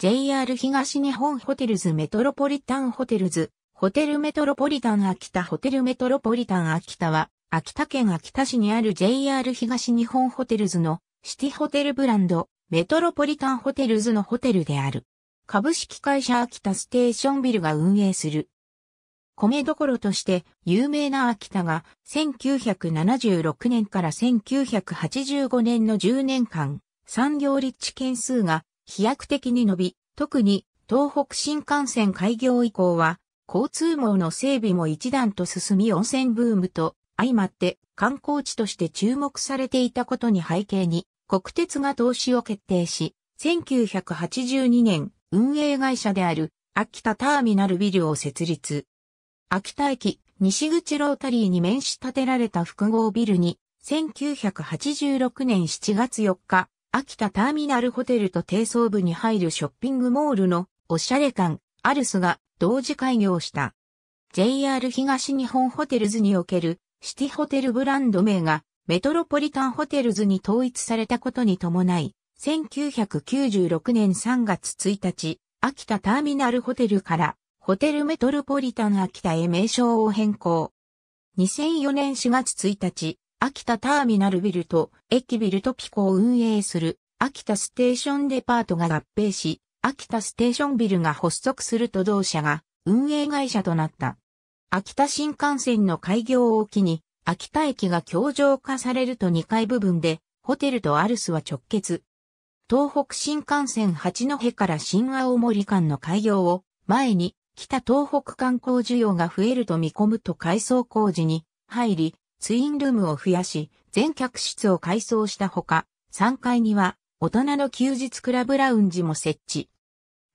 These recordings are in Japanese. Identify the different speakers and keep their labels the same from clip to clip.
Speaker 1: JR 東日本ホテルズメトロポリタンホテルズ、ホテルメトロポリタン秋田ホテルメトロポリタン秋田は、秋田県秋田市にある JR 東日本ホテルズのシティホテルブランド、メトロポリタンホテルズのホテルである。株式会社秋田ステーションビルが運営する。米どころとして有名な秋田が1976年から1985年の10年間産業立地件数が飛躍的に伸び、特に東北新幹線開業以降は、交通網の整備も一段と進み温泉ブームと相まって観光地として注目されていたことに背景に、国鉄が投資を決定し、1982年、運営会社である秋田ターミナルビルを設立。秋田駅西口ロータリーに面し建てられた複合ビルに、1986年7月4日、秋田ターミナルホテルと低層部に入るショッピングモールのおしゃれ館、アルスが同時開業した。JR 東日本ホテルズにおけるシティホテルブランド名がメトロポリタンホテルズに統一されたことに伴い、1996年3月1日、秋田ターミナルホテルからホテルメトロポリタン秋田へ名称を変更。2004年4月1日、秋田ターミナルビルと駅ビルトピコを運営する秋田ステーションデパートが合併し、秋田ステーションビルが発足すると同社が運営会社となった。秋田新幹線の開業を機に、秋田駅が強上化されると2階部分で、ホテルとアルスは直結。東北新幹線八戸から新青森間の開業を前に、北東北観光需要が増えると見込むと改装工事に入り、ツインルームを増やし、全客室を改装したほか、3階には大人の休日クラブラウンジも設置。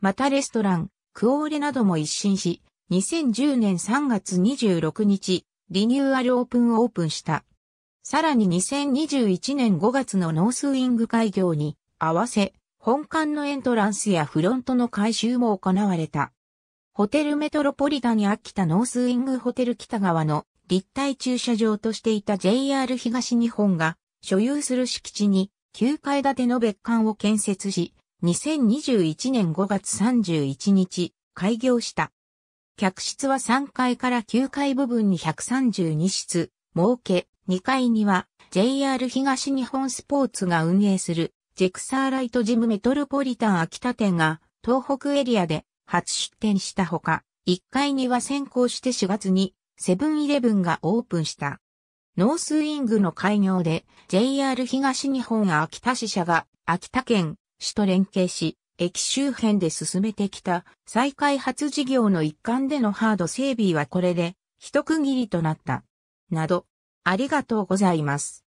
Speaker 1: またレストラン、クオーレなども一新し、2010年3月26日、リニューアルオープンオープンした。さらに2021年5月のノースウィング開業に合わせ、本館のエントランスやフロントの改修も行われた。ホテルメトロポリタン秋田ノースウィングホテル北側の立体駐車場としていた JR 東日本が所有する敷地に9階建ての別館を建設し、2021年5月31日、開業した。客室は3階から9階部分に132室、設け、2階には JR 東日本スポーツが運営するジェクサーライトジムメトロポリタン秋田店が東北エリアで初出店したほか、1階には先行して4月にセブンイレブンがオープンした。ノースウィングの開業で JR 東日本秋田支社が秋田県、市と連携し、駅周辺で進めてきた再開発事業の一環でのハード整備はこれで一区切りとなった。など、ありがとうございます。